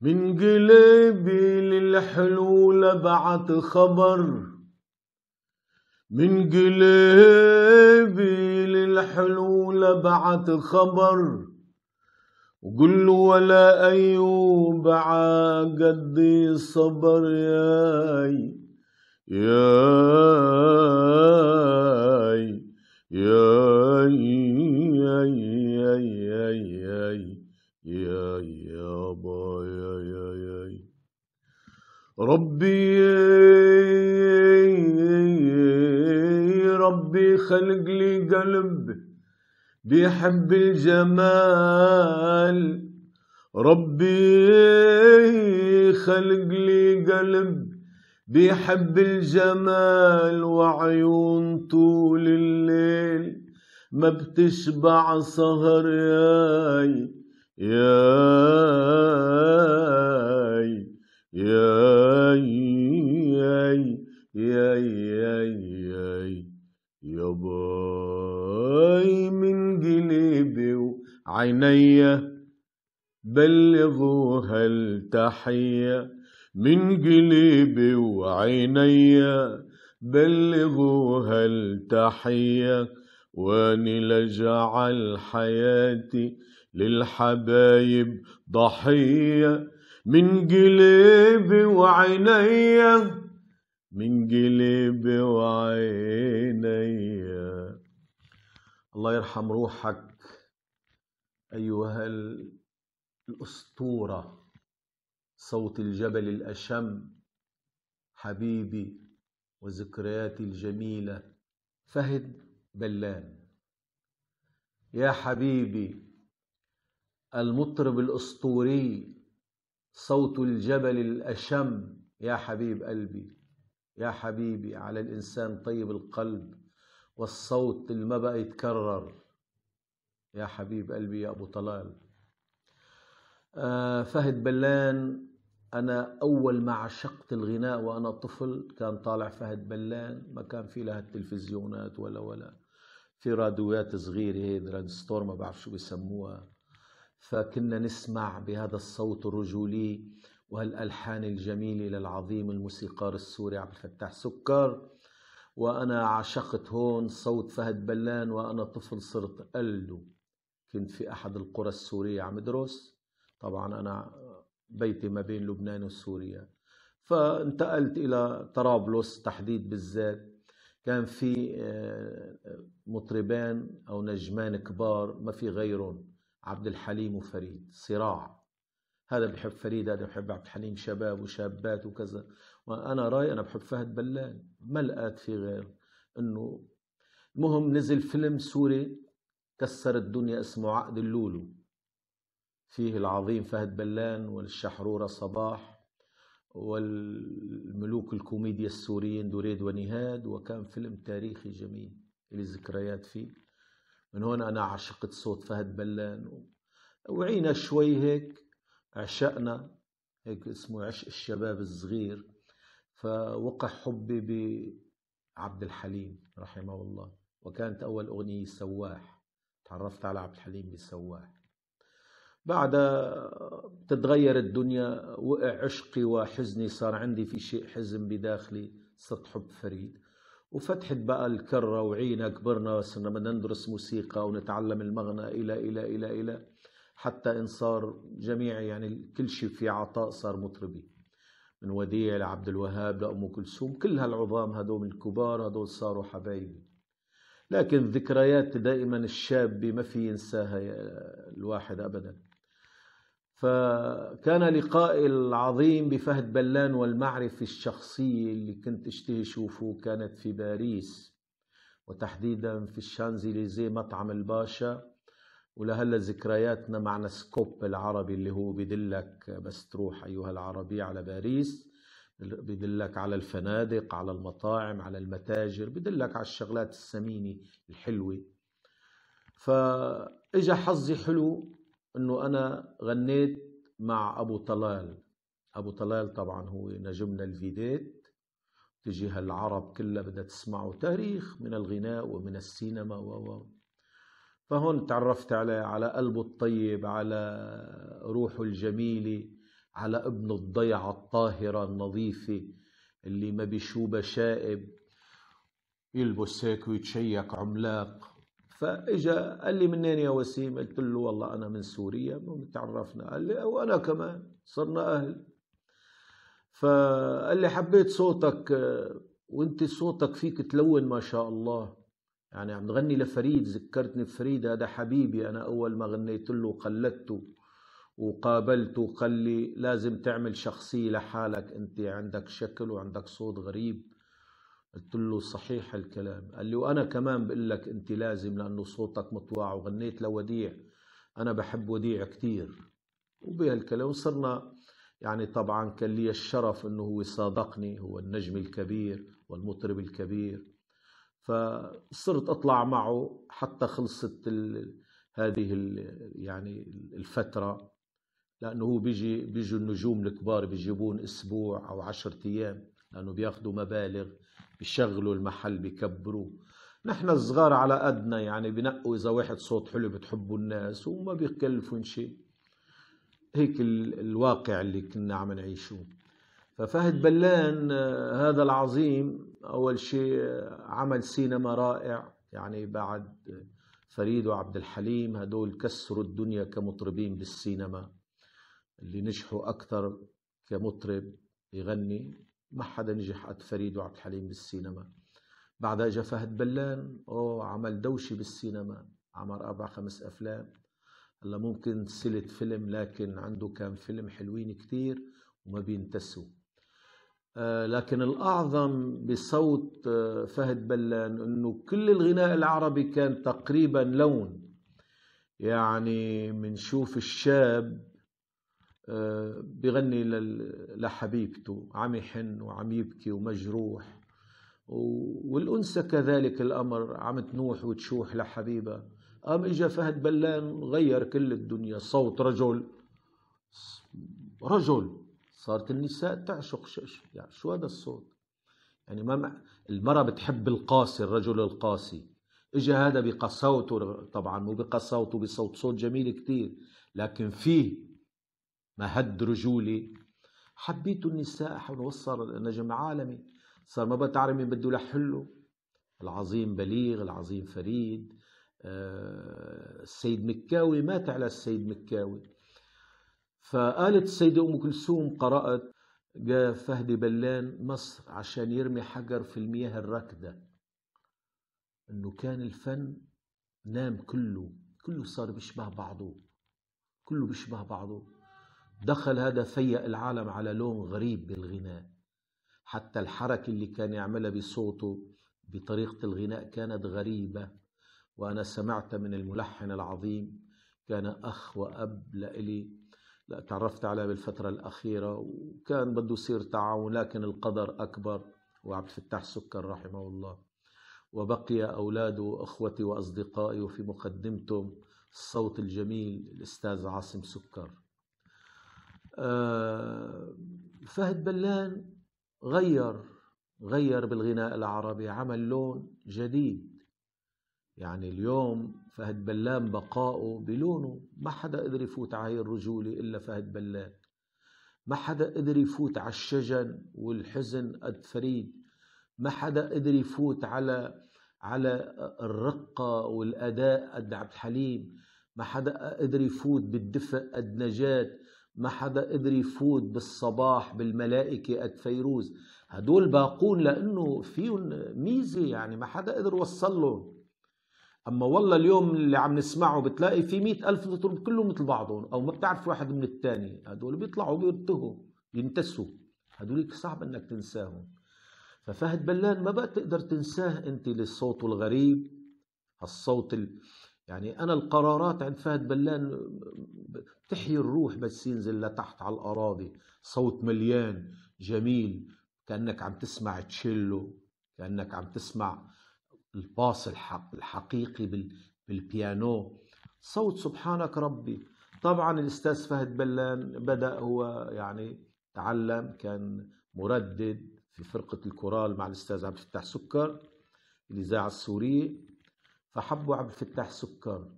من قلبي للحلول بعت خبر من قلبي للحلول بعت خبر وقل له ولا أيوب عقد صبر ياي ياي ياي ياي ياي, ياي, ياي يا يابا يا يا يا ربي ربي خلق لي قلب بيحب الجمال ربي خلق لي قلب بيحب الجمال وعيون طول الليل ما بتشبع سهر ياي ياي ياي ياي ياي ياي ياي يباي من قلبي وعينيا بلغوا هالتحية من قلبي بلغوا هالتحية واني لجعل حياتي للحبايب ضحية من قلبي وعينيا من قلبي وعينيا الله يرحم روحك أيها الأسطورة صوت الجبل الأشم حبيبي وذكرياتي الجميلة فهد بلان يا حبيبي المطرب الأسطوري صوت الجبل الأشم يا حبيب قلبي يا حبيبي على الإنسان طيب القلب والصوت اللي ما بقى يتكرر يا حبيب قلبي يا أبو طلال آه، فهد بلان أنا أول ما عشقت الغناء وأنا طفل كان طالع فهد بلان ما كان في لها التلفزيونات ولا ولا في راديوات صغيرة هي ستور ما بعرف شو بيسموها فكنا نسمع بهذا الصوت الرجولي وهالألحان الجميلة للعظيم الموسيقار السوري عبد الفتاح سكر وأنا عشقت هون صوت فهد بلان وأنا طفل صرت قلده كنت في أحد القرى السورية عم أدرس طبعا أنا بيتي ما بين لبنان وسوريا فانتقلت إلى طرابلس تحديد بالذات كان في آه، مطربان أو نجمان كبار ما في غيرهم عبد الحليم وفريد صراع هذا بحب فريد هذا بحب عبد الحليم شباب وشابات وكذا وانا راي انا بحب فهد بلال ما لقيت في غير انه المهم نزل فيلم سوري كسر الدنيا اسمه عقد اللولو فيه العظيم فهد بلان والشحرورة صباح والملوك الكوميديا السوريين دريد ونهاد وكان فيلم تاريخي جميل للذكريات فيه من هون أنا عشقت صوت فهد بلان وعينا شوي هيك عشقنا هيك اسمه عشق الشباب الصغير فوقع حبي بعبد الحليم رحمه الله وكانت أول أغنية سواح تعرفت على عبد الحليم بسواح بعدها تتغير الدنيا وقع عشقي وحزني صار عندي في شيء حزن بداخلي صرت حب فريد وفتحت بقى الكرة وعينا كبرنا صرنا بدنا ندرس موسيقى ونتعلم المغنى إلى إلى إلى إلى حتى إن صار جميع يعني كل شيء في عطاء صار مطربي من وديع لعبد الوهاب لأم كلثوم كل هالعظام هدول الكبار هدول صاروا حبايبي لكن ذكريات دائما الشاب ما في ينساها الواحد أبدا فكان لقائي العظيم بفهد بلان والمعرفة الشخصية اللي كنت اشتهي شوفه كانت في باريس وتحديدا في الشانزليزي مطعم الباشا ولهلا ذكرياتنا مع سكوب العربي اللي هو بيدلك بس تروح ايها العربي على باريس بيدلك على الفنادق على المطاعم على المتاجر بيدلك على الشغلات السمينه الحلوه فاجا حظي حلو انه انا غنيت مع ابو طلال ابو طلال طبعا هو نجمنا الفيديت تجيها العرب كلها بدها تسمعه تاريخ من الغناء ومن السينما و فهون تعرفت على على قلبه الطيب على روحه الجميله على ابن الضيعه الطاهره النظيفه اللي ما بيشوبه شائب يلبس هيك ويتشيك عملاق فاجا قال لي منين يا وسيم قلت له والله انا من سوريا تعرفنا قال لي وانا كمان صرنا اهل فقال لي حبيت صوتك وانت صوتك فيك تلون ما شاء الله يعني عم تغني لفريد ذكرتني بفريد هذا حبيبي انا اول ما غنيت له وقلدته وقابلته قال لي لازم تعمل شخصيه لحالك انت عندك شكل وعندك صوت غريب قلت له صحيح الكلام قال لي وانا كمان بقول لك انت لازم لانه صوتك مطواع وغنيت لوديع انا بحب وديع كثير وبهالكلام صرنا يعني طبعا كان لي الشرف انه هو صادقني هو النجم الكبير والمطرب الكبير فصرت اطلع معه حتى خلصت ال... هذه ال... يعني الفتره لانه هو بيجي بيجوا النجوم الكبار بيجيبون اسبوع او عشرة ايام لانه بياخذوا مبالغ بيشغلوا المحل بيكبروه نحن الصغار على قدنا يعني بنقوا اذا واحد صوت حلو بتحبه الناس وما بيكلفوا شيء هيك الواقع اللي كنا عم نعيشه ففهد بلان آه، هذا العظيم اول شيء آه، عمل سينما رائع يعني بعد آه، فريد وعبد الحليم هدول كسروا الدنيا كمطربين بالسينما اللي نجحوا اكثر كمطرب يغني ما حدا نجح قد فريد وعبد الحليم بالسينما بعدها اجى فهد بلان اوه عمل دوشة بالسينما عمل أربع خمس أفلام هلا ممكن سلة فيلم لكن عنده كان فيلم حلوين كتير وما بينتسوا آه، لكن الأعظم بصوت آه، فهد بلان أنه كل الغناء العربي كان تقريبا لون يعني منشوف الشاب بغني لحبيبته عم يحن وعم يبكي ومجروح والأنثى كذلك الأمر عم تنوح وتشوح لحبيبها قام إجا فهد بلان غير كل الدنيا صوت رجل رجل صارت النساء تعشق يعني شو هذا الصوت يعني ما المرأة بتحب القاسي الرجل القاسي إجا هذا بقساوته طبعا مو بقساوته بصوت صوت جميل كتير لكن فيه مهد رجولي حبيت النساء حول وصل نجم عالمي صار ما بتعرف مين بده لحله العظيم بليغ العظيم فريد آه، السيد مكاوي مات على السيد مكاوي فقالت السيدة أم كلثوم قرأت جاء فهد بلان مصر عشان يرمي حجر في المياه الراكدة إنه كان الفن نام كله كله صار بيشبه بعضه كله بيشبه بعضه دخل هذا فيق العالم على لون غريب بالغناء حتى الحركة اللي كان يعملها بصوته بطريقة الغناء كانت غريبة وأنا سمعت من الملحن العظيم كان أخ وأب لإلي لا تعرفت عليه بالفترة الأخيرة وكان بده يصير تعاون لكن القدر أكبر وعبد الفتاح سكر رحمه الله وبقي أولاده وأخوتي وأصدقائي وفي مقدمتهم الصوت الجميل الأستاذ عاصم سكر آه، فهد بلان غير غير بالغناء العربي عمل لون جديد يعني اليوم فهد بلان بقائه بلونه ما حدا قدر يفوت على هي الرجولة إلا فهد بلان ما حدا قدر يفوت على الشجن والحزن قد فريد ما حدا قدر يفوت على على الرقة والأداء قد عبد الحليم ما حدا قدر يفوت بالدفء قد نجاة ما حدا قدر يفوت بالصباح بالملائكة قد فيروز هدول باقون لأنه فيهم ميزة يعني ما حدا قدر وصل لهم أما والله اليوم اللي عم نسمعه بتلاقي في مئة ألف تطلب كلهم مثل بعضهم أو ما بتعرف واحد من الثاني هدول بيطلعوا بيرتهوا ينتسوا هدول صعب أنك تنساهم ففهد بلان ما بقى تقدر تنساه أنت للصوت الغريب هالصوت اللي يعني أنا القرارات عند فهد بلان بتحيي الروح بس ينزل لتحت على الأراضي صوت مليان جميل كأنك عم تسمع تشيلو كأنك عم تسمع الباص الحق الحقيقي بالبيانو صوت سبحانك ربي طبعا الأستاذ فهد بلان بدأ هو يعني تعلم كان مردد في فرقة الكورال مع الأستاذ عبد الفتاح سكر الإذاعة السورية فحبوا عبد الفتاح سكر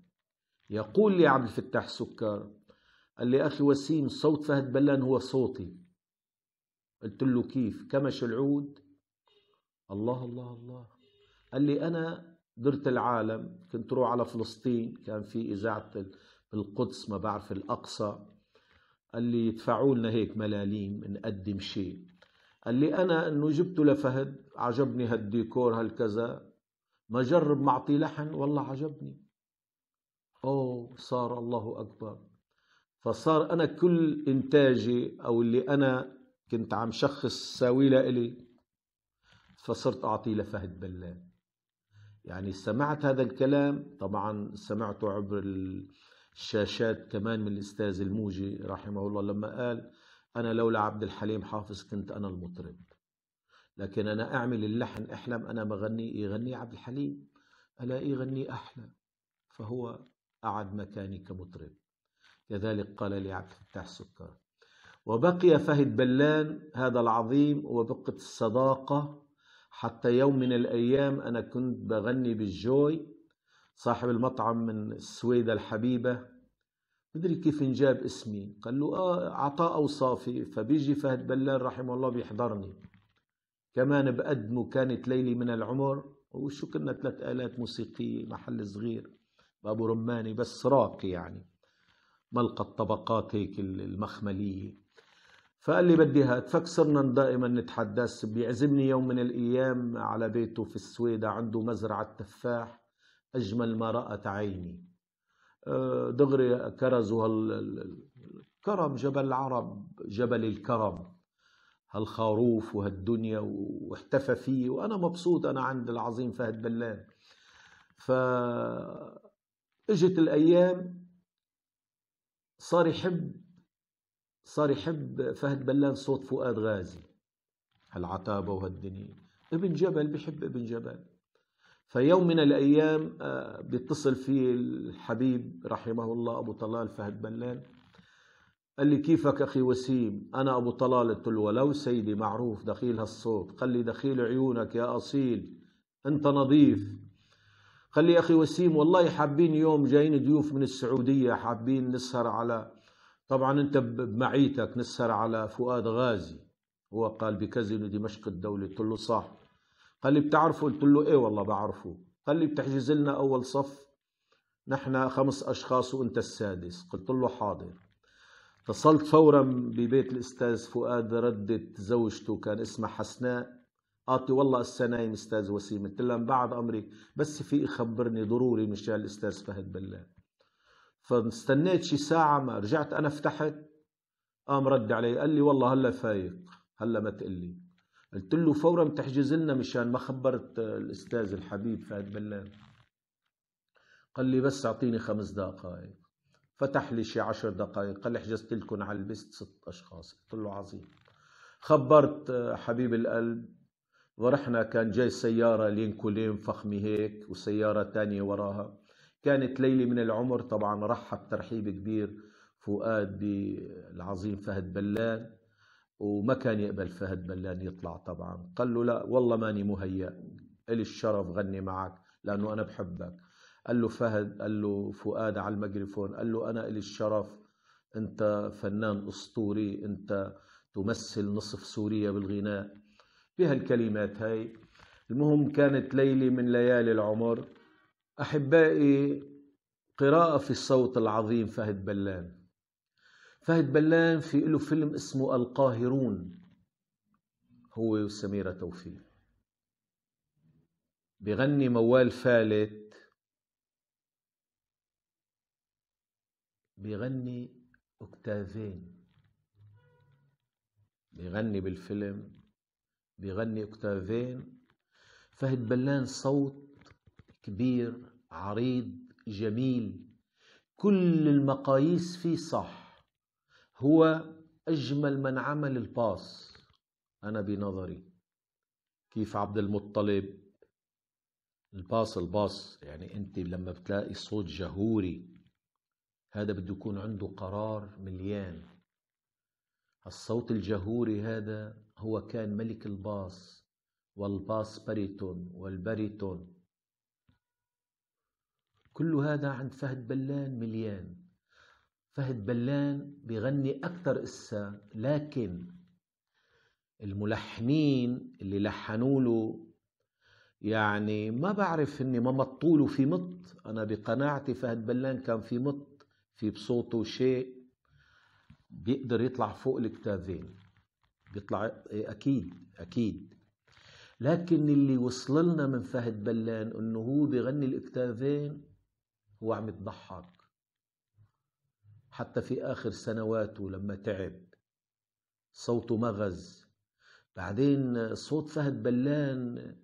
يقول لي عبد الفتاح سكر قال لي أخي وسيم صوت فهد بلان هو صوتي قلت له كيف كمش العود الله الله الله قال لي أنا درت العالم كنت روح على فلسطين كان في إذاعة القدس ما بعرف الأقصى قال لي يدفعوا لنا هيك ملاليم نقدم شيء قال لي أنا إنه جبته لفهد عجبني هالديكور هالكذا ما جرب معطي لحن والله عجبني أوه صار الله أكبر فصار أنا كل إنتاجي أو اللي أنا كنت عم شخص ساوي لإلي فصرت أعطيه لفهد بلال يعني سمعت هذا الكلام طبعا سمعته عبر الشاشات كمان من الأستاذ الموجي رحمه الله لما قال أنا لولا عبد الحليم حافظ كنت أنا المطرب لكن أنا أعمل اللحن أحلم أنا بغني إيه؟ يغني عبد الحليم ألا إيه يغني أحلى فهو أعد مكاني كمطرب كذلك قال لي عبد الفتاح السكر وبقي فهد بلان هذا العظيم وبقت الصداقة حتى يوم من الأيام أنا كنت بغني بالجوي صاحب المطعم من السويدة الحبيبة مدري كيف انجاب اسمي قال له آه عطاء أوصافي فبيجي فهد بلان رحمه الله بيحضرني كمان بقدمه كانت ليلي من العمر وشو كنا ثلاث آلات موسيقية محل صغير بأبو رماني بس راقي يعني ملقى الطبقات هيك المخملية فقال لي بدي هات فكسرنا دائما نتحدث بيعزمني يوم من الأيام على بيته في السويدة عنده مزرعة تفاح أجمل ما رأت عيني أه، دغري كرزوا هال... كرم جبل العرب جبل الكرم هالخروف وهالدنيا واحتفى فيه وانا مبسوط انا عند العظيم فهد بلان ف اجت الايام صار يحب صار يحب فهد بلان صوت فؤاد غازي هالعتابة وهالدنيا ابن جبل بحب ابن جبل فيوم من الأيام آه، بيتصل فيه الحبيب رحمه الله أبو طلال فهد بلان قال لي كيفك أخي وسيم أنا أبو طلال قلت له ولو سيدي معروف دخيل هالصوت قال لي دخيل عيونك يا أصيل أنت نظيف قال لي أخي وسيم والله حابين يوم جايين ضيوف من السعودية حابين نسهر على طبعا أنت بمعيتك نسهر على فؤاد غازي هو قال بكازينو دمشق الدولي قلت له صح قال لي بتعرفه قلت له إيه والله بعرفه قال لي بتحجز لنا أول صف نحن خمس أشخاص وأنت السادس قلت له حاضر اتصلت فورا ببيت الاستاذ فؤاد ردت زوجته كان اسمها حسناء قالت لي والله هسه نايم استاذ وسيم قلت لها بعد امري بس في خبرني ضروري مشان الاستاذ فهد بلال فاستنيت شي ساعه ما رجعت انا فتحت قام رد علي قال لي والله هلا فايق هلا ما تقلي قلت له فورا بتحجز لنا مشان ما خبرت الاستاذ الحبيب فهد بلال قال لي بس اعطيني خمس دقائق فتح لي شي عشر دقائق قال لي حجزت لكم على البست ست اشخاص قلت له عظيم خبرت حبيب القلب ورحنا كان جاي سياره لينكولين فخمه هيك وسياره تانية وراها كانت ليلي من العمر طبعا رحب ترحيب كبير فؤاد بالعظيم فهد بلان وما كان يقبل فهد بلان يطلع طبعا قال له لا والله ماني مهيأ إلي الشرف غني معك لأنه أنا بحبك قال له فهد قال له فؤاد على الميكروفون قال له أنا إلي الشرف أنت فنان أسطوري أنت تمثل نصف سوريا بالغناء بهالكلمات هاي المهم كانت ليلة من ليالي العمر أحبائي قراءة في الصوت العظيم فهد بلان فهد بلان في له فيلم اسمه القاهرون هو وسميرة توفيق بغني موال فالت بيغني أكتافين بيغني بالفيلم بيغني أكتافين فهد بلان صوت كبير عريض جميل كل المقاييس فيه صح هو أجمل من عمل الباص أنا بنظري كيف عبد المطلب الباص الباص يعني أنت لما بتلاقي صوت جهوري هذا بده يكون عنده قرار مليان الصوت الجهوري هذا هو كان ملك الباص والباص باريتون والباريتون كل هذا عند فهد بلان مليان فهد بلان بيغني أكثر إسا لكن الملحنين اللي لحنوا له يعني ما بعرف اني ما مطوله في مط انا بقناعتي فهد بلان كان في مط في بصوته شيء بيقدر يطلع فوق الكتابين بيطلع اكيد اكيد لكن اللي وصل لنا من فهد بلان انه هو بيغني الاكتافين هو عم يضحك حتى في اخر سنواته لما تعب صوته مغز بعدين صوت فهد بلان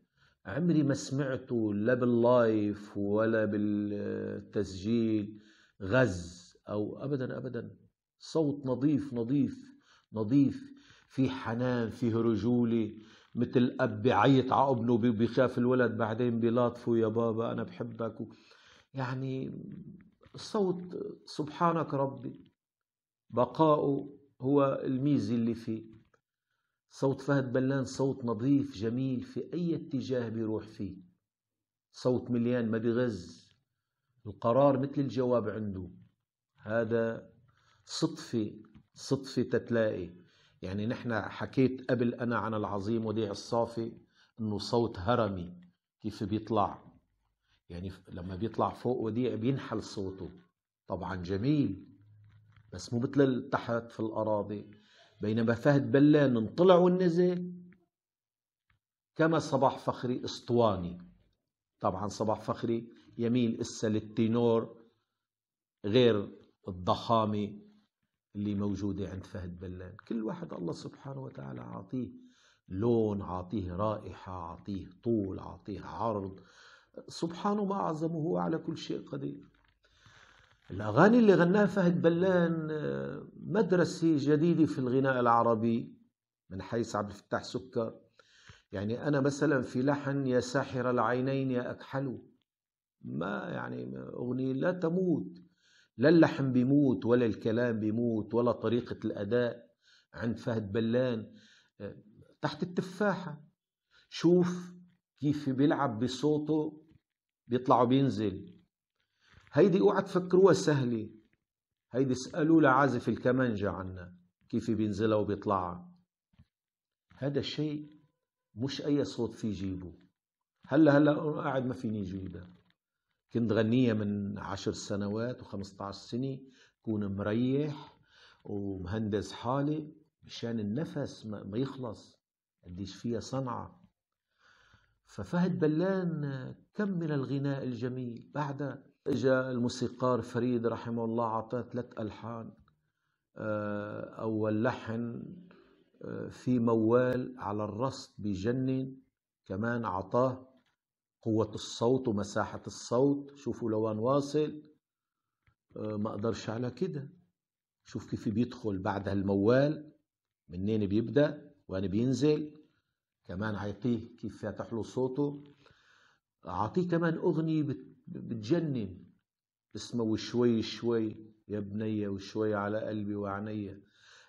عمري ما سمعته لا باللايف ولا بالتسجيل غز أو أبدا أبدا صوت نظيف نظيف نظيف في حنان فيه رجولة مثل أب بيعيط على ابنه بيخاف الولد بعدين بيلاطفه يا بابا أنا بحبك يعني الصوت سبحانك ربي بقاؤه هو الميزة اللي فيه صوت فهد بلان صوت نظيف جميل في أي اتجاه بيروح فيه صوت مليان ما بيغز القرار مثل الجواب عنده هذا صدفة صدفة تتلاقي يعني نحن حكيت قبل أنا عن العظيم وديع الصافي أنه صوت هرمي كيف بيطلع يعني لما بيطلع فوق وديع بينحل صوته طبعا جميل بس مو مثل تحت في الأراضي بينما فهد بلان طلع ونزل كما صباح فخري اسطواني طبعا صباح فخري يميل إسا للتينور غير الضخامة اللي موجودة عند فهد بلان كل واحد الله سبحانه وتعالى عاطيه لون عاطيه رائحة عاطيه طول عاطيه عرض سبحانه ما أعظمه هو على كل شيء قدير الأغاني اللي غناها فهد بلان آه، مدرسة جديدة في الغناء العربي من حيث عبد الفتاح سكر يعني أنا مثلا في لحن يا ساحر العينين يا أكحل ما يعني أغنية لا تموت لا اللحم بيموت ولا الكلام بيموت ولا طريقة الأداء عند فهد بلان آه، تحت التفاحة شوف كيف بيلعب بصوته بيطلع وبينزل هيدي اوعى تفكروها سهلة هيدي اسألوا لعازف الكمانجة عنا كيف بينزلها وبيطلعها هذا الشيء مش أي صوت فيه يجيبه هلا هلا قاعد ما فيني جيبه كنت غنية من عشر سنوات و15 سنة كون مريح ومهندس حالي مشان النفس ما يخلص قديش فيها صنعة ففهد بلان كمل الغناء الجميل بعد اجا الموسيقار فريد رحمه الله اعطاه ثلاث الحان آه، اول لحن آه، في موال على الرصد بجنن كمان عطاه قوة الصوت ومساحة الصوت شوفوا لوان واصل آه، ما اقدرش على كده شوف كيف بيدخل بعد هالموال منين بيبدأ وين بينزل كمان عيطيه كيف فاتح له صوته اعطيه كمان اغنية بتجنن اسمه وشوي شوي يا بنية وشوي على قلبي وعنية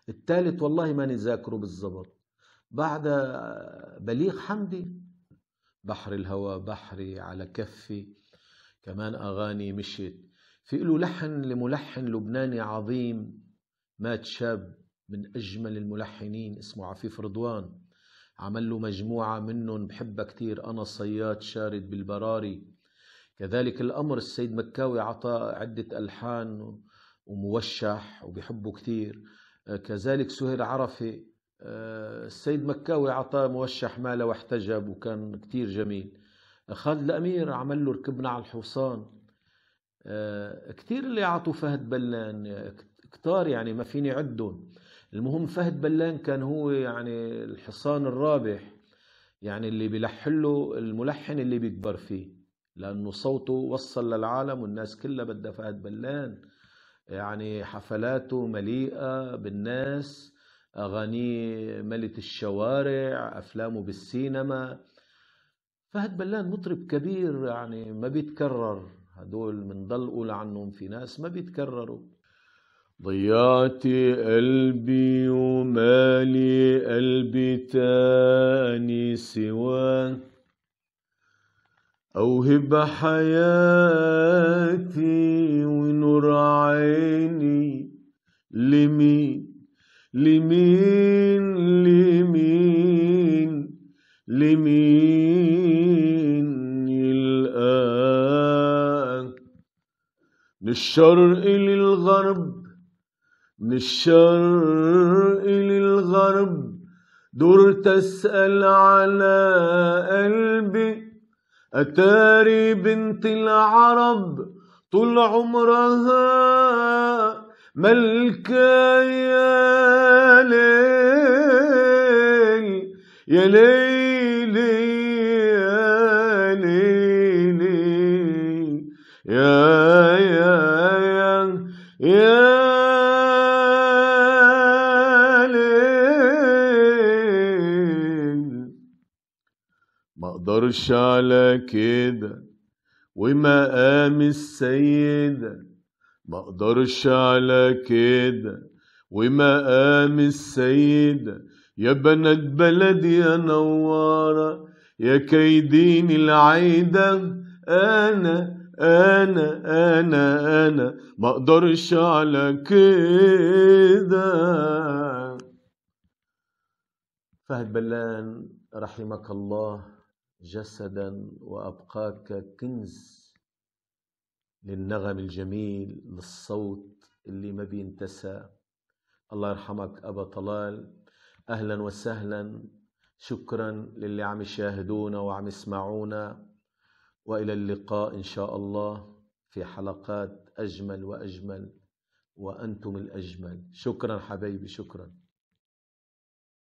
الثالث والله ماني ذاكره بالضبط بعد آه، بليغ حمدي بحر الهوى بحري على كفي كمان أغاني مشيت في له لحن لملحن لبناني عظيم مات شاب من أجمل الملحنين اسمه عفيف رضوان عمل له مجموعة منهم بحبها كتير أنا صياد شارد بالبراري كذلك الأمر السيد مكاوي عطى عدة ألحان وموشح وبيحبه كتير آه، كذلك سهير عرفي آه، السيد مكاوي عطاه موشح ماله واحتجب وكان كتير جميل خالد الأمير عمل له ركبنا على الحصان آه، كتير اللي عطوا فهد بلان كتار يعني ما فيني عدهم المهم فهد بلان كان هو يعني الحصان الرابح يعني اللي بيلحن له الملحن اللي بيكبر فيه لأنه صوته وصل للعالم والناس كلها بدها فهد بلان يعني حفلاته مليئة بالناس أغانيه ملت الشوارع أفلامه بالسينما فهد بلان مطرب كبير يعني ما بيتكرر هدول بنضل قول عنهم في ناس ما بيتكرروا ضيعت قلبي ومالي قلبي تاني سواك أوهب حياتي ونور عيني لمين لمين لمين لمين يلقاك من الشرق للغرب من الشرق للغرب دور تسأل على قلبي أتاري بنت العرب طول عمرها ملكا يا ليل يا ليل يا ليل يا ليل ما اقدرش على كده ومقام السيده ما اقدرش على كده ومقام السيدة يا بنات بلدي يا نوارة يا كيدين العيدة أنا أنا أنا أنا ما اقدرش على كده فهد بلان رحمك الله جسدا وأبقاك كنز للنغم الجميل للصوت اللي ما بينتسى الله يرحمك أبا طلال أهلا وسهلا شكرا للي عم يشاهدونا وعم يسمعونا وإلى اللقاء إن شاء الله في حلقات أجمل وأجمل وأنتم الأجمل شكرا حبيبي شكرا